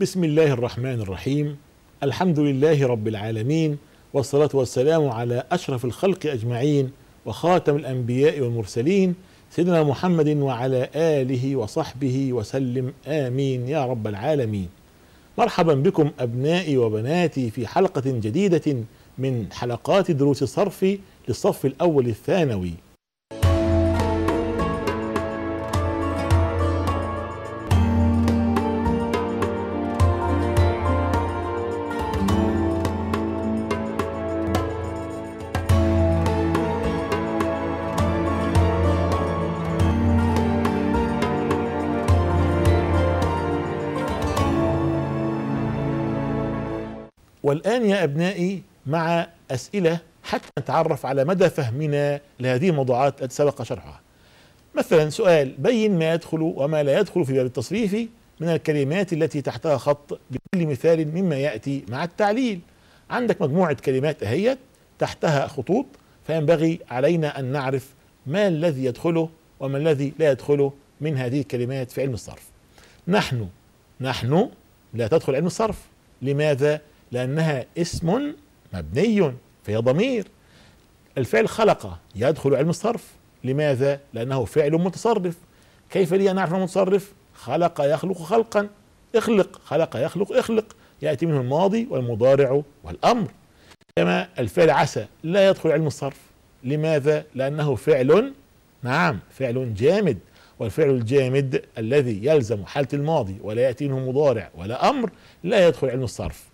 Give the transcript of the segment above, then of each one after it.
بسم الله الرحمن الرحيم الحمد لله رب العالمين والصلاة والسلام على أشرف الخلق أجمعين وخاتم الأنبياء والمرسلين سيدنا محمد وعلى آله وصحبه وسلم آمين يا رب العالمين مرحبا بكم أبنائي وبناتي في حلقة جديدة من حلقات دروس الصرف للصف الأول الثانوي والآن يا أبنائي مع أسئلة حتى نتعرف على مدى فهمنا لهذه الموضوعات التي سبق شرحها مثلا سؤال بين ما يدخل وما لا يدخل في باب التصريف من الكلمات التي تحتها خط بكل مثال مما يأتي مع التعليل عندك مجموعة كلمات أهيت تحتها خطوط فينبغي علينا أن نعرف ما الذي يدخله وما الذي لا يدخله من هذه الكلمات في علم الصرف نحن نحن لا تدخل علم الصرف لماذا؟ لأنها اسم مبني فهي ضمير الفعل خلق يدخل علم الصرف لماذا؟ لأنه فعل متصرف كيف لي أن أعرف المتصرف؟ خلق يخلق خلقا اخلق خلق يخلق اخلق يأتي منه الماضي والمضارع والأمر كما الفعل عسى لا يدخل علم الصرف لماذا؟ لأنه فعل نعم فعل جامد والفعل الجامد الذي يلزم حالة الماضي ولا يأتي منه مضارع ولا أمر لا يدخل علم الصرف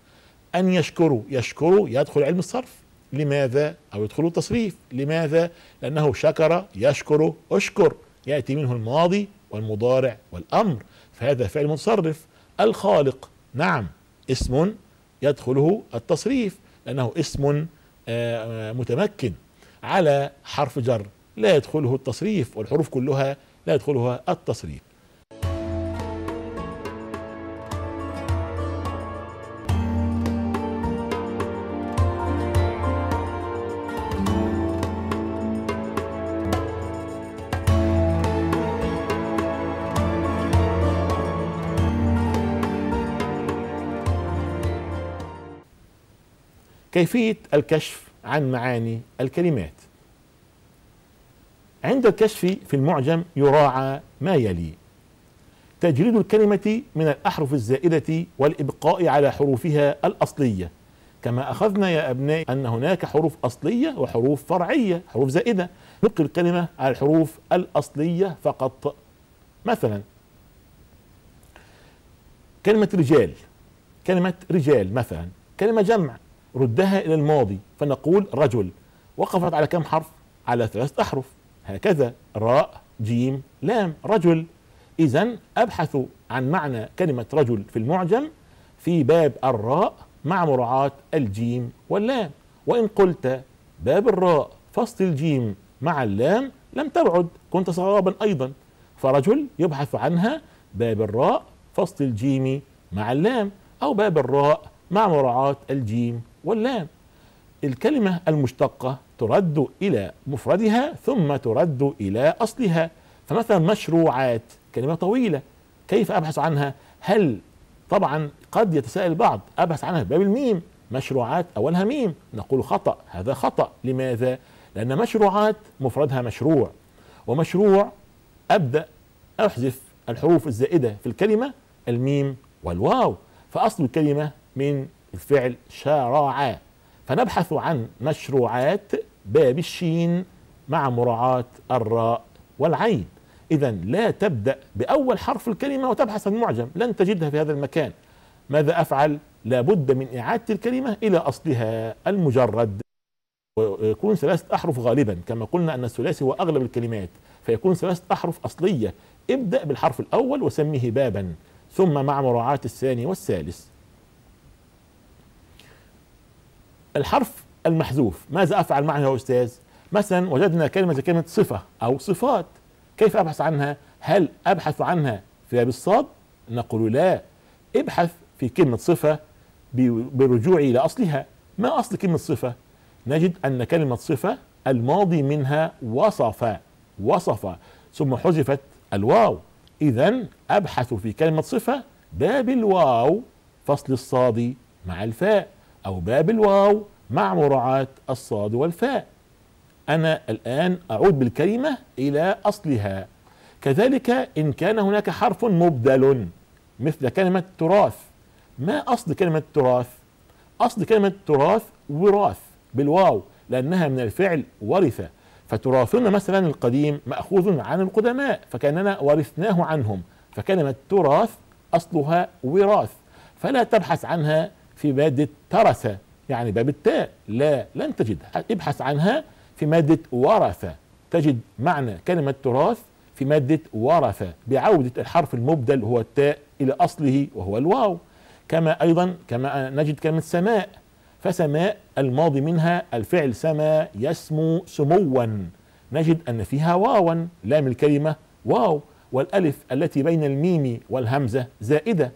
أن يشكروا يشكروا يدخل علم الصرف لماذا أو يدخلوا التصريف لماذا لأنه شكر يشكر أشكر يأتي منه الماضي والمضارع والأمر فهذا فعل متصرف الخالق نعم اسم يدخله التصريف لأنه اسم آه، آه، متمكن على حرف جر لا يدخله التصريف والحروف كلها لا يدخلها التصريف كيفية الكشف عن معاني الكلمات عند الكشف في المعجم يراعى ما يلي تجريد الكلمة من الأحرف الزائدة والإبقاء على حروفها الأصلية كما أخذنا يا أبنائي أن هناك حروف أصلية وحروف فرعية حروف زائدة نبقي الكلمة على الحروف الأصلية فقط مثلا كلمة رجال كلمة رجال مثلا كلمة جمع ردها إلى الماضي فنقول رجل وقفت على كم حرف على ثلاث أحرف هكذا راء جيم لام رجل إذا أبحث عن معنى كلمة رجل في المعجم في باب الراء مع مراعاة الجيم واللام وإن قلت باب الراء فصل الجيم مع اللام لم تبعد كنت صوابا أيضا فرجل يبحث عنها باب الراء فصل الجيم مع اللام أو باب الراء مع مراعاة الجيم واللام الكلمة المشتقة ترد إلى مفردها ثم ترد إلى أصلها فمثلا مشروعات كلمة طويلة كيف أبحث عنها هل طبعا قد يتساءل البعض أبحث عنها باب الميم مشروعات أولها ميم نقول خطأ هذا خطأ لماذا؟ لأن مشروعات مفردها مشروع ومشروع أبدأ أحذف الحروف الزائدة في الكلمة الميم والواو فأصل الكلمة من الفعل شرع فنبحث عن مشروعات باب الشين مع مراعاة الراء والعين إذا لا تبدأ بأول حرف الكلمة وتبحث عن معجم لن تجدها في هذا المكان ماذا أفعل؟ لابد من إعادة الكلمة إلى أصلها المجرد ويكون ثلاثة أحرف غالبا كما قلنا أن الثلاثي هو أغلب الكلمات فيكون ثلاثة أحرف أصلية ابدأ بالحرف الأول وسميه بابا ثم مع مراعاة الثاني والثالث الحرف المحذوف ماذا افعل معه يا استاذ مثلا وجدنا كلمه زي كلمه صفه او صفات كيف ابحث عنها هل ابحث عنها في باب الصاد نقول لا ابحث في كلمه صفه بالرجوع الى اصلها ما اصل كلمه صفه نجد ان كلمه صفه الماضي منها وصف وصف ثم حذفت الواو اذا ابحث في كلمه صفه باب الواو فصل الصاد مع الفاء أو باب الواو مع مراعاة الصاد والفاء أنا الآن أعود بالكلمة إلى أصلها كذلك إن كان هناك حرف مبدل مثل كلمة تراث ما أصل كلمة تراث أصل كلمة تراث وراث بالواو لأنها من الفعل ورثة فتراثنا مثلا القديم مأخوذ عن القدماء فكأننا ورثناه عنهم فكلمة تراث أصلها وراث فلا تبحث عنها في مادة ترث يعني باب التاء لا لن تجدها ابحث عنها في مادة ورثة تجد معنى كلمة تراث في مادة ورثة بعودة الحرف المبدل هو التاء إلى أصله وهو الواو كما أيضا كما نجد كلمة سماء فسماء الماضي منها الفعل سما يسمو سموا نجد أن فيها واوا لام الكلمة واو والألف التي بين الميم والهمزة زائدة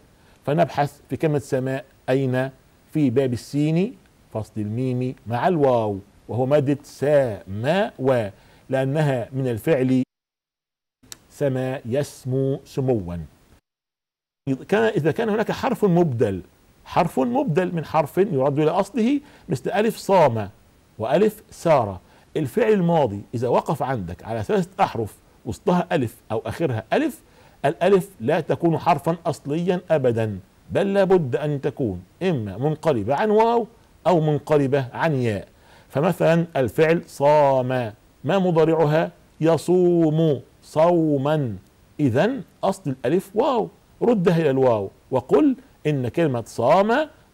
فنبحث في كلمة سماء أين في باب السين فصل الميم مع الواو وهو مادة و لأنها من الفعل سما يسمو سموا كان إذا كان هناك حرف مبدل حرف مبدل من حرف يرد إلى أصله مثل ألف صام وألف سارة الفعل الماضي إذا وقف عندك على ثلاثة أحرف وسطها ألف أو آخرها ألف الألف لا تكون حرفا أصليا أبدا بل لابد أن تكون إما منقلبة عن واو أو منقلبة عن ياء فمثلا الفعل صام ما مضارعها يصوم صوما إذا أصل الألف واو ردها إلى الواو وقل إن كلمة صام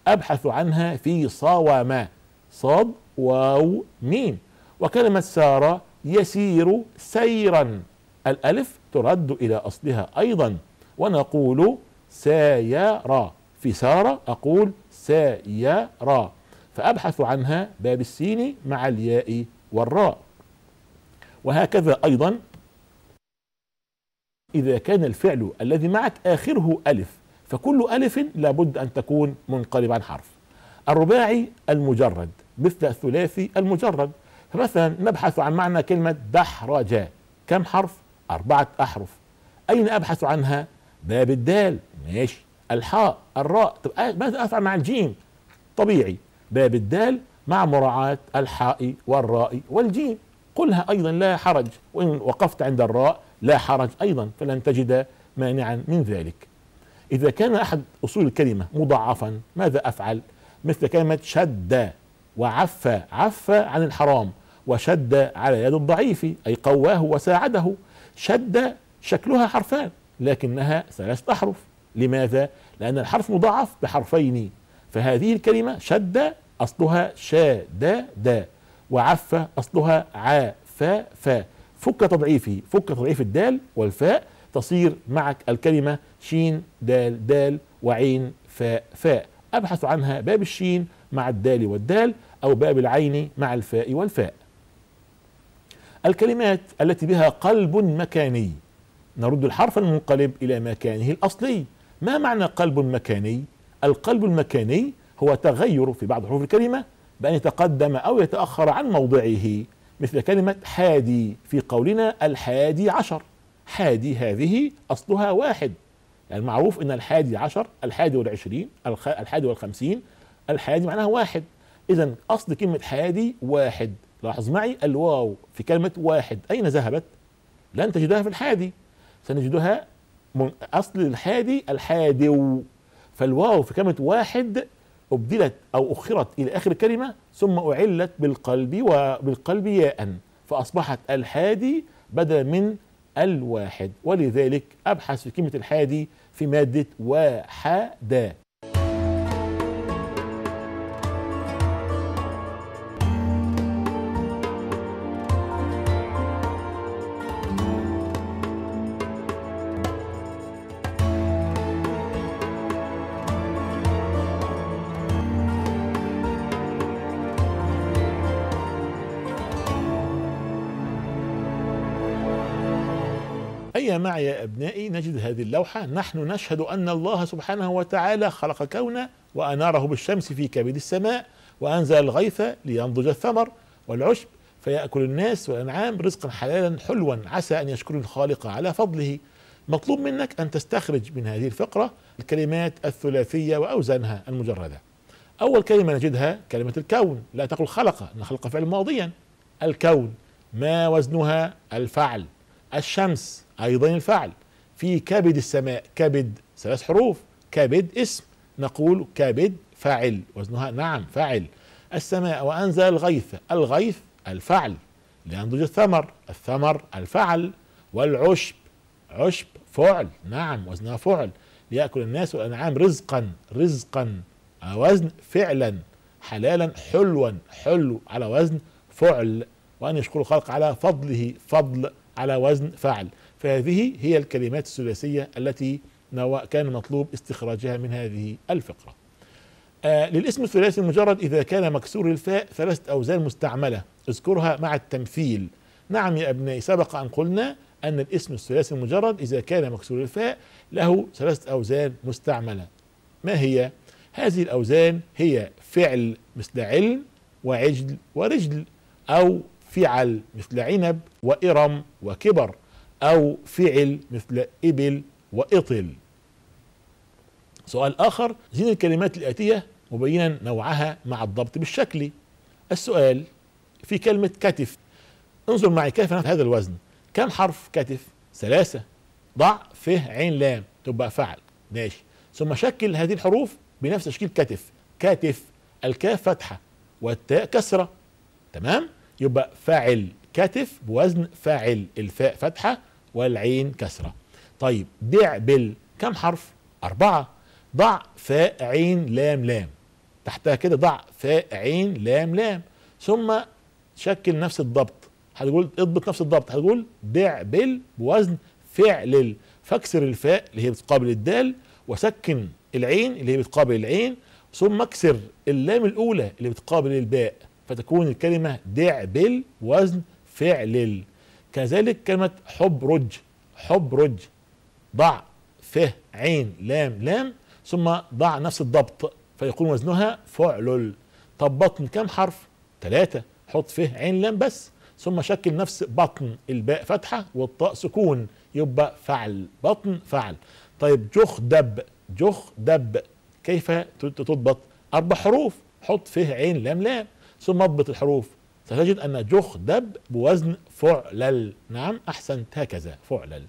أبحث عنها في صوام صاد واو ميم وكلمة سار يسير سيرا الألف ترد إلى أصلها أيضا ونقول سيرى في سارة أقول سيرى فأبحث عنها باب السين مع الياء والراء وهكذا أيضا إذا كان الفعل الذي معك آخره ألف فكل ألف لابد أن تكون منقلب عن حرف الرباعي المجرد مثل الثلاثي المجرد فمثلا نبحث عن معنى كلمة دحرج كم حرف؟ أربعة أحرف أين أبحث عنها؟ باب الدال ماشي الحاء الراء تبقى آه، افعل مع الجيم طبيعي باب الدال مع مراعاة الحاء والراء والجيم قلها أيضا لا حرج وإن وقفت عند الراء لا حرج أيضا فلن تجد مانعا من ذلك إذا كان أحد أصول الكلمة مضاعفا ماذا أفعل مثل كلمة شد وعف عف عن الحرام وشد على يد الضعيف أي قواه وساعده شد شكلها حرفان لكنها ثلاثة أحرف لماذا؟ لأن الحرف مضاعف بحرفين فهذه الكلمة شد أصلها شا دا دا وعف أصلها عا فا فا فك تضعيفه فك تضعيف الدال والفاء تصير معك الكلمة شين دال دال وعين فاء فاء أبحث عنها باب الشين مع الدال والدال أو باب العين مع الفاء والفاء الكلمات التي بها قلب مكاني نرد الحرف المنقلب إلى مكانه الأصلي ما معنى قلب مكاني؟ القلب المكاني هو تغير في بعض حروف الكلمة بأن يتقدم أو يتأخر عن موضعه مثل كلمة حادي في قولنا الحادي عشر حادي هذه أصلها واحد يعني معروف أن الحادي عشر الحادي والعشرين الحادي والخمسين الحادي معناها واحد إذا أصل كلمة حادي واحد لاحظ معي الواو في كلمة واحد أين ذهبت؟ لن تجدها في الحادي سنجدها من أصل الحادي الحادو فالواو في كلمة واحد أبدلت أو أخرت إلى آخر الكلمة ثم أعلت بالقلب وبالقلب ياء فأصبحت الحادي بدلا من الواحد ولذلك أبحث في كلمة الحادي في مادة واحدا يا أبنائي نجد هذه اللوحة نحن نشهد أن الله سبحانه وتعالى خلق كونا وأناره بالشمس في كبد السماء وأنزل الغيث لينضج الثمر والعشب فيأكل الناس والأنعام رزقا حلالا حلوا عسى أن يشكر الخالق على فضله مطلوب منك أن تستخرج من هذه الفقرة الكلمات الثلاثية وأوزانها المجردة أول كلمة نجدها كلمة الكون لا تقل خلق أن خلق فعل ماضيا الكون ما وزنها الفعل الشمس أيضا الفعل في كبد السماء كبد ثلاث حروف كبد اسم نقول كبد فاعل وزنها نعم فاعل السماء وأنزل الغيث الغيث الفعل لينضج الثمر الثمر الفعل والعشب عشب فعل نعم وزنها فعل ليأكل الناس والأنعام رزقا رزقا على وزن فعلا حلالا حلوا حلو على وزن فعل وأن يشكر الخلق على فضله فضل على وزن فعل فهذه هي الكلمات الثلاثية التي كان مطلوب استخراجها من هذه الفقرة آه للاسم الثلاثي المجرد إذا كان مكسور الفاء ثلاثة أوزان مستعملة اذكرها مع التمثيل نعم يا أبنائي سبق أن قلنا أن الاسم الثلاثي المجرد إذا كان مكسور الفاء له ثلاثة أوزان مستعملة ما هي؟ هذه الأوزان هي فعل مثل علم وعجل ورجل أو فعل مثل عنب وإرم وكبر أو فعل مثل إبل وإطل سؤال آخر زين الكلمات الآتية مبينا نوعها مع الضبط بالشكل السؤال في كلمة كتف انظر معي كيف هذا الوزن كم حرف كتف ثلاثة ضع فه عين لام تبقى فعل ماشي ثم شكل هذه الحروف بنفس تشكيل كتف كتف الكاف فتحة والتاء كسرة تمام يبقى فاعل كتف بوزن فاعل الفاء فتحة والعين كسرة طيب بيع بل كم حرف أربعة ضع فاء عين لام لام تحتها كده ضع فاء عين لام لام ثم شكل نفس الضبط هتقول اضبط نفس الضبط هتقول بيع بل بوزن فعل فاكسر الفاء اللي هي بتقابل الدال وسكن العين اللي هي بتقابل العين ثم اكسر اللام الاولى اللي بتقابل الباء فتكون الكلمة دع وزن فعلل كذلك كلمة حبرج حبرج ضع ف عين لام لام ثم ضع نفس الضبط فيكون وزنها فعلل طب بطن كم حرف ثلاثة حط ف عين لام بس ثم شكل نفس بطن الباء فتحة والطاء سكون يبقى فعل بطن فعل طيب جخ دب جخ دب كيف تضبط أربع حروف حط فيه عين لام لام ثم اضبط الحروف ستجد أن جخدب بوزن فعلل نعم أحسنت هكذا فعلل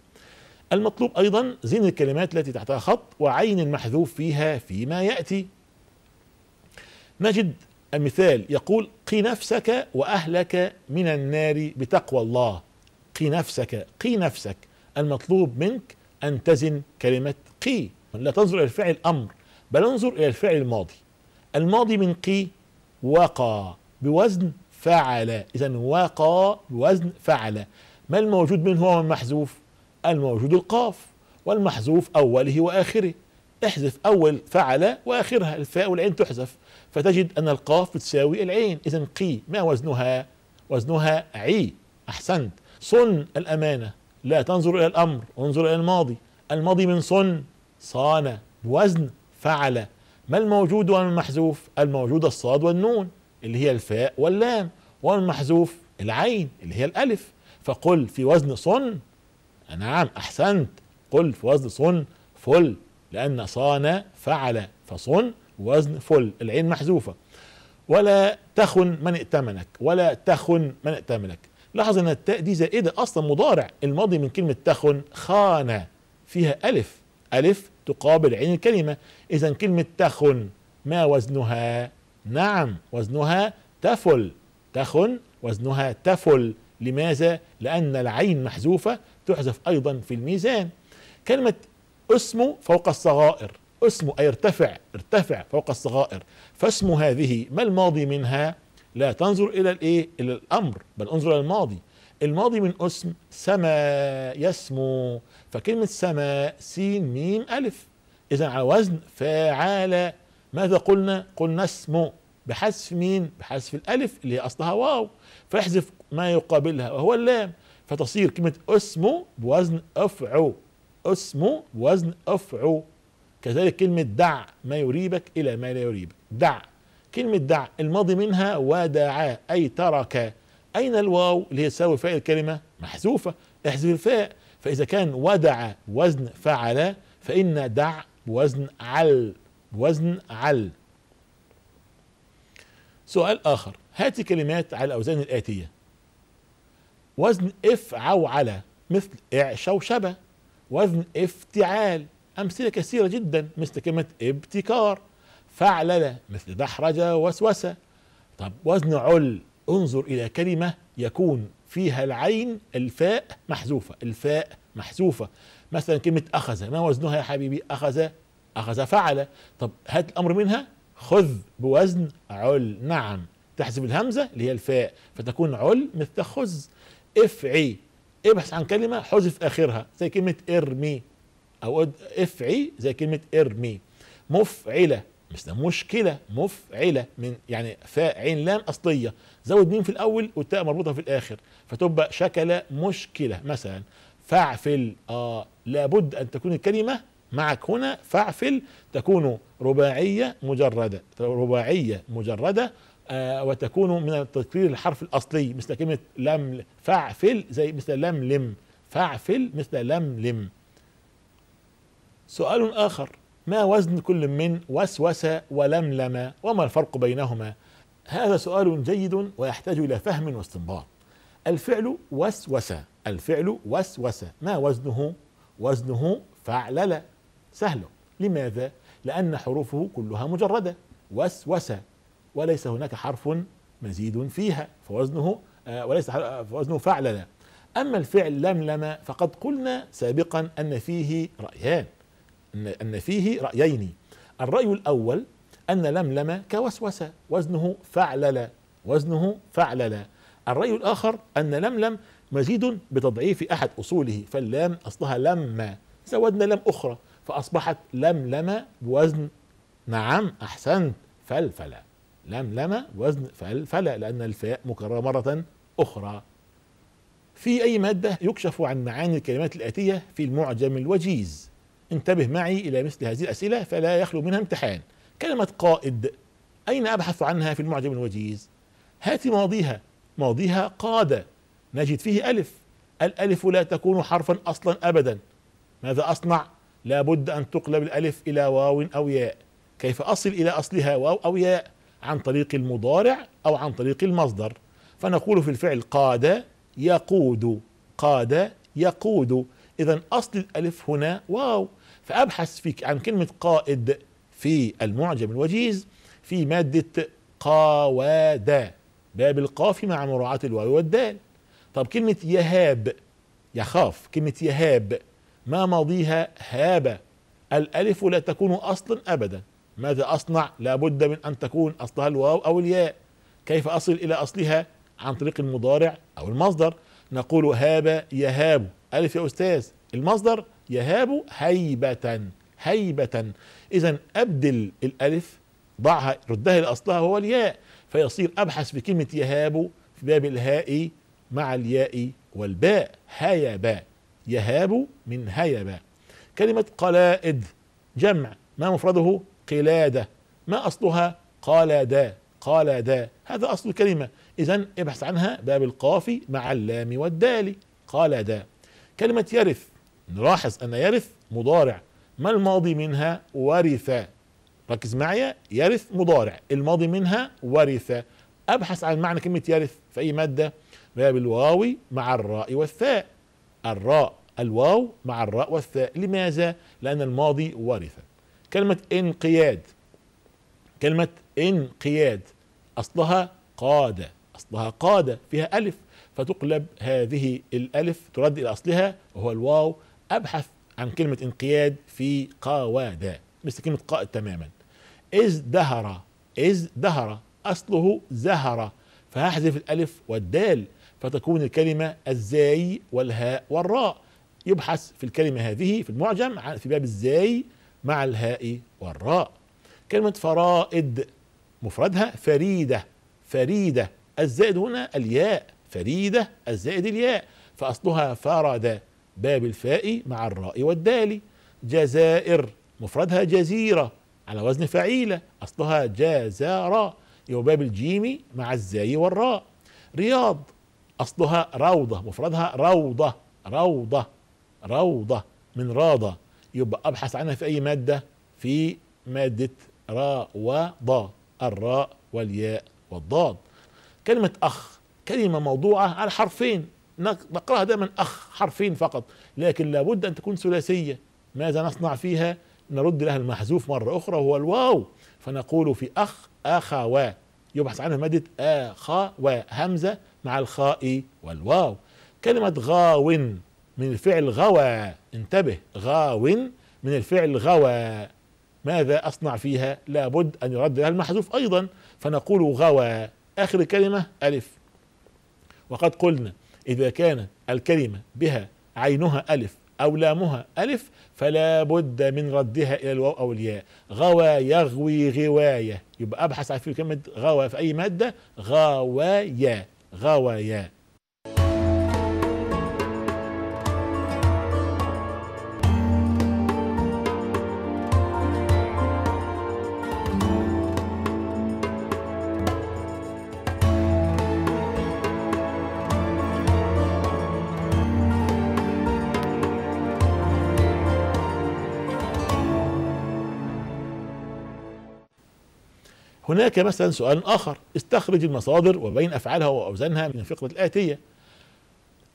المطلوب أيضا زين الكلمات التي تحتها خط وعين المحذوف فيها فيما يأتي نجد المثال يقول قي نفسك وأهلك من النار بتقوى الله قي نفسك قي نفسك المطلوب منك أن تزن كلمة قي لا تنظر إلى الفعل أمر بل انظر إلى الفعل الماضي الماضي من قي وقى بوزن فعل اذا وقى بوزن فعل ما الموجود منه هو المحذوف الموجود القاف والمحذوف اوله واخره احذف اول فعل واخرها الفاء والعين تحذف فتجد ان القاف بتساوي العين اذا قي ما وزنها وزنها عي احسنت صن الامانه لا تنظر الى الامر انظر الى الماضي الماضي من صن صان بوزن فعل ما الموجود والمحذوف الموجود الصاد والنون اللي هي الفاء واللام والمحذوف العين اللي هي الألف فقل في وزن صن نعم أحسنت قل في وزن صن فل لأن صان فعل فصن وزن فل العين محذوفة ولا تخن من ائتمنك ولا تخن من ائتمنك لاحظ ان التاء دي زائده اصلا مضارع الماضي من كلمه تخن خان فيها الف الف تقابل عين الكلمه اذا كلمه تخن ما وزنها نعم وزنها تفل تخن وزنها تفل لماذا؟ لأن العين محذوفة تحذف أيضا في الميزان كلمة اسمه فوق الصغائر اسمه أي ارتفع ارتفع فوق الصغائر فاسم هذه ما الماضي منها؟ لا تنظر إلى الإيه؟ إلى الأمر بل انظر إلى الماضي الماضي من اسم سما يسمو فكلمة سما سين ميم ألف إذا على وزن فعال ماذا قلنا قلنا اسمه بحذف مين بحذف الالف اللي هي اصلها واو فاحذف ما يقابلها وهو اللام فتصير كلمة اسمه بوزن افعو اسمه بوزن افعو كذلك كلمة دع ما يريبك الى ما لا يريبك دع كلمة دع الماضي منها ودعا اي ترك اين الواو اللي هي تساوي فاء الكلمة محذوفة احذف الفاء فاذا كان ودع وزن فعل فان دع بوزن عل بوزن عل سؤال آخر هات كلمات على الأوزان الآتية وزن عو على مثل اعشوشبة وزن افتعال أمثلة كثيرة جدا مثل كلمة ابتكار فعلل مثل دحرج وسوسة طب وزن عل انظر إلى كلمة يكون فيها العين الفاء محذوفة الفاء محذوفة مثلا كلمة أخذ ما وزنها يا حبيبي أخذ أخذ فعل طب هات الأمر منها خذ بوزن عل نعم تحسب الهمزة اللي هي الفاء فتكون عل مثل خذ افعي ابحث عن كلمة حذف آخرها زي كلمة ارمي أو افعي زي كلمة ارمي مفعلة مش مشكلة مفعلة من يعني فاء عين لام أصلية زود مين في الأول والتاء مربوطة في الآخر فتبقى شكل مشكلة مثلا فاعفل آه لابد أن تكون الكلمة معك هنا فاعفل تكون رباعية مجردة رباعية مجردة آه وتكون من تكرير الحرف الأصلي مثل كلمة لم فاعفل زي مثل لم لم فاعفل مثل لم لم سؤال آخر ما وزن كل من وسوس ولملم وما الفرق بينهما هذا سؤال جيد ويحتاج إلى فهم واستنباط الفعل وسوس الفعل وسوس ما وزنه وزنه فعلل سهل لماذا لان حروفه كلها مجرده وسوسه وليس هناك حرف مزيد فيها فوزنه آه، وليس آه، وزنه فعلل أما الفعل لملم فقد قلنا سابقا أن فيه رأيان أن فيه رأيين الرأي الأول أن لملم كوسوسة وزنه فعلل وزنه فعلل الرأي الآخر أن لملم مزيد بتضعيف أحد أصوله فاللام أصلها لما زودنا لم أخرى فأصبحت لملمة بوزن نعم أحسنت فلفلة لملمة بوزن فلفلة لأن الفاء مكررة مرة أخرى في أي مادة يكشف عن معاني الكلمات الآتية في المعجم الوجيز انتبه معي إلى مثل هذه الأسئلة فلا يخلو منها امتحان كلمة قائد أين أبحث عنها في المعجم الوجيز هات ماضيها ماضيها قاد نجد فيه ألف الألف لا تكون حرفا أصلا أبدا ماذا أصنع لابد أن تقلب الألف إلى واو أو ياء كيف أصل إلى أصلها واو أو ياء عن طريق المضارع أو عن طريق المصدر فنقول في الفعل قاد يقود قاد يقود إذا أصل الألف هنا واو فأبحث فيك عن كلمة قائد في المعجم الوجيز في مادة قاواد باب القاف مع مراعاة الواو والدال طب كلمة يهاب يخاف كلمة يهاب ما ماضيها هاب الألف لا تكون أصلا أبدا ماذا أصنع لابد من أن تكون أصلها الواو أو الياء كيف أصل إلى أصلها عن طريق المضارع أو المصدر نقول هاب يهاب ألف يا أستاذ المصدر يهاب هيبة هيبة إذا أبدل الألف ضعها ردها لأصلها وهو الياء فيصير أبحث في كلمة يهاب في باب الهاء مع الياء والباء هيا باء يهاب من هيبة كلمة قلائد جمع ما مفرده قلادة ما أصلها قلادة قلادة هذا أصل الكلمة إذا ابحث عنها باب القاف مع اللام والدال قلادة كلمة يرث نلاحظ أن يرث مضارع ما الماضي منها ورث ركز معي يرث مضارع الماضي منها ورث أبحث عن معنى كلمة يرث في أي مادة باب الواو مع الراء والثاء الراء الواو مع الراء والثاء لماذا؟ لأن الماضي ورث كلمة انقياد كلمة انقياد أصلها قادة أصلها قادة فيها ألف فتقلب هذه الألف ترد إلى أصلها وهو الواو أبحث عن كلمة انقياد في قوادة مثل كلمة قائد تماما إذ دهر إذ دهر أصله زهر فهحذف الألف والدال فتكون الكلمة الزاي والهاء والراء يبحث في الكلمة هذه في المعجم في باب الزاي مع الهاء والراء كلمة فرائد مفردها فريدة فريدة الزائد هنا الياء فريدة الزائد الياء فأصلها فرد باب الفاء مع الراء والدال جزائر مفردها جزيرة على وزن فعيلة أصلها جزارة يبقى باب الجيم مع الزاي والراء رياض أصلها روضة مفردها روضة روضة روضة من راضة يبقى أبحث عنها في أي مادة في مادة را وضا الراء والياء والضاد كلمة أخ كلمة موضوعة على حرفين نقراها دائما أخ حرفين فقط لكن لابد أن تكون ثلاثية ماذا نصنع فيها نرد لها المحذوف مرة أخرى وهو الواو فنقول في أخ أخوات يبحث عنها مادة آ و وهمزة مع الخاء والواو كلمة غاو من الفعل غوى انتبه غاو من الفعل غوى ماذا أصنع فيها لابد أن يرد لها المحذوف أيضا فنقول غوى آخر كلمة ألف وقد قلنا إذا كانت الكلمة بها عينها ألف أو لامها ألف فلا بد من ردها إلى الواو أو الياء غوى يغوي غواية يبقى أبحث عن كلمة غوى في أي مادة غوايا غوايا هناك مثلا سؤال آخر استخرج المصادر وبين أفعالها وأوزانها من الفقرة الآتية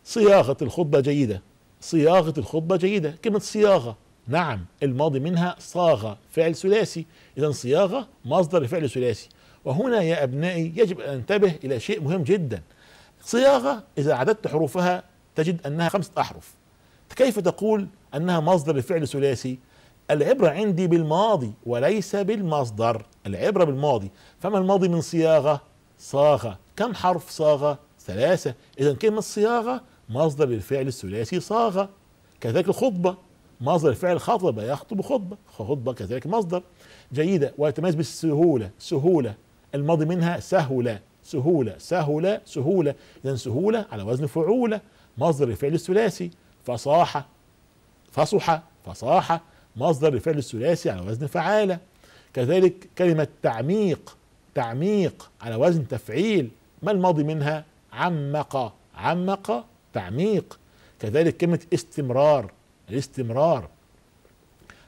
صياغة الخطبة جيدة صياغة الخطبة جيدة كلمة صياغة نعم الماضي منها صاغة فعل ثلاثي إذا صياغة مصدر فعل ثلاثي وهنا يا أبنائي يجب أن ننتبه إلى شيء مهم جدا صياغة إذا عددت حروفها تجد أنها خمسة أحرف كيف تقول أنها مصدر فعل ثلاثي العبرة عندي بالماضي وليس بالمصدر العبرة بالماضي فما الماضي من صياغة صاغة كم حرف صاغة ثلاثة إذا كلمة صياغة مصدر للفعل الثلاثي صاغة كذلك الخطبة مصدر الفعل خطبة يخطب خطبة خطبة كذلك مصدر جيدة ويتميز بالسهولة سهولة الماضي منها سهولة سهولة سهولة سهولة إذا سهولة على وزن فعولة مصدر الفعل الثلاثي فصاحة فصحى فصاحة مصدر لفعل الثلاثي على وزن فعالة كذلك كلمة تعميق تعميق على وزن تفعيل ما الماضي منها عمق عمق تعميق كذلك كلمة استمرار الاستمرار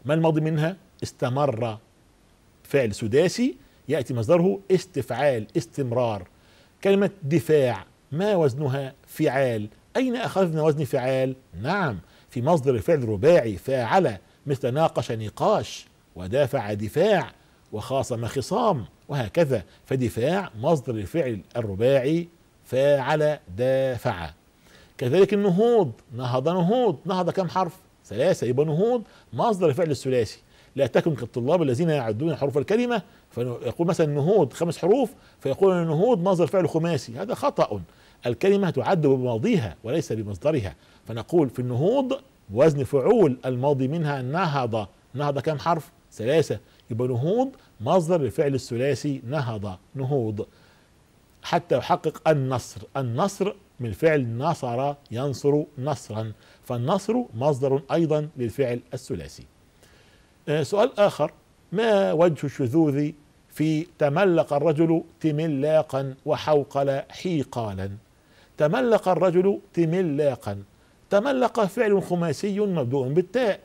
ما الماضي منها استمر فعل سداسي يأتي مصدره استفعال استمرار كلمة دفاع ما وزنها فعال أين أخذنا وزن فعال نعم في مصدر الفعل الرباعي فاعل مثل ناقش نقاش ودافع دفاع وخاصم خصام وهكذا فدفاع مصدر الفعل الرباعي فاعل دافع كذلك النهوض نهض نهوض نهض كم حرف ثلاثة يبقى نهوض مصدر الفعل الثلاثي لا تكن كالطلاب الذين يعدون حروف الكلمة فيقول مثلا نهوض خمس حروف فيقول النهوض مصدر فعل خماسي هذا خطأ الكلمة تعد بماضيها وليس بمصدرها فنقول في النهوض وزن فعول الماضي منها نهض نهض كم حرف ثلاثة يبقى نهوض مصدر للفعل الثلاثي نهض نهوض حتى يحقق النصر النصر من فعل نصر ينصر نصرا فالنصر مصدر أيضا للفعل الثلاثي آه، سؤال آخر ما وجه الشذوذ في تملق الرجل تملاقا وحوقل حيقالا تملق الرجل تملاقا تملق فعل خماسي مبدوء بالتاء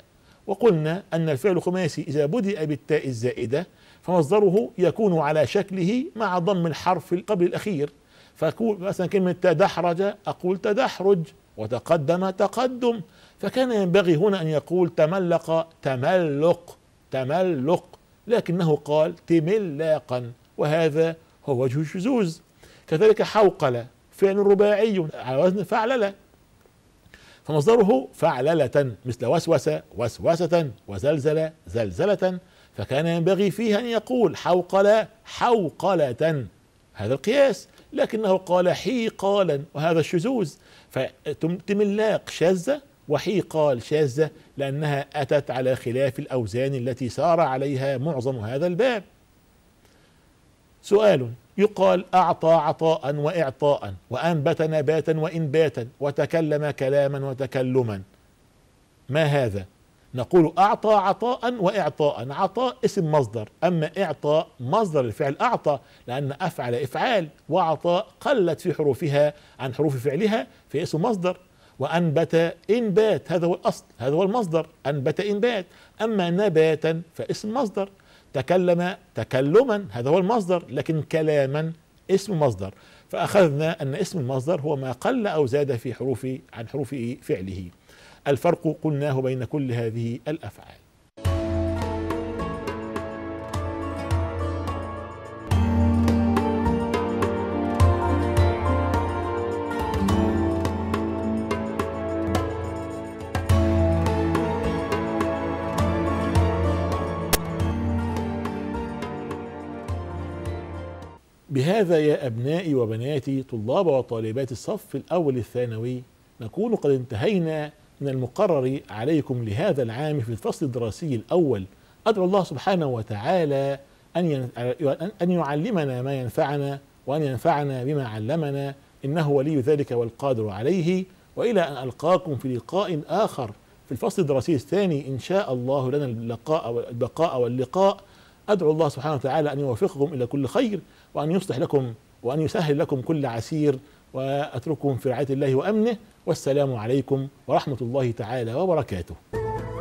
وقلنا أن الفعل الخماسي إذا بدأ بالتاء الزائدة فمصدره يكون على شكله مع ضم الحرف قبل الأخير فأقول مثلا كلمة تدحرج أقول تدحرج وتقدم تقدم فكان ينبغي هنا أن يقول تملق تملق تملق لكنه قال تملاقا وهذا هو وجه الشذوذ كذلك حوقل فعل رباعي على وزن فعلله فمصدره فعللة مثل وسوسة وسوسة وزلزلة زلزلة فكان ينبغي فيه أن يقول حوقلة حوقلة هذا القياس لكنه قال حيقالا وهذا الشذوذ فتملاق شاذة وحيقال شاذة لأنها أتت على خلاف الأوزان التي سار عليها معظم هذا الباب سؤال يقال أعطى عطاء وإعطاء وأنبت نباتا وإنباتا وتكلم كلاما وتكلما ما هذا نقول أعطى عطاء وإعطاء عطاء اسم مصدر أما إعطاء مصدر الفعل أعطى لأن أفعل إفعال وعطاء قلت في حروفها عن حروف فعلها في اسم مصدر وأنبت إنبات هذا هو الأصل هذا هو المصدر أنبت إنبات أما نباتا فاسم مصدر تكلم تكلما هذا هو المصدر لكن كلاما اسم مصدر فأخذنا أن اسم المصدر هو ما قل أو زاد في حروف عن حروف فعله الفرق قلناه بين كل هذه الأفعال بهذا يا أبنائي وبناتي طلاب وطالبات الصف الأول الثانوي نكون قد انتهينا من المقرر عليكم لهذا العام في الفصل الدراسي الأول أدعو الله سبحانه وتعالى أن أن يعلمنا ما ينفعنا وأن ينفعنا بما علمنا إنه ولي ذلك والقادر عليه وإلى أن ألقاكم في لقاء آخر في الفصل الدراسي الثاني إن شاء الله لنا اللقاء واللقاء أدعو الله سبحانه وتعالى أن يوفقكم إلى كل خير وأن يصلح لكم وأن يسهل لكم كل عسير وأترككم في رعاية الله وأمنه والسلام عليكم ورحمة الله تعالى وبركاته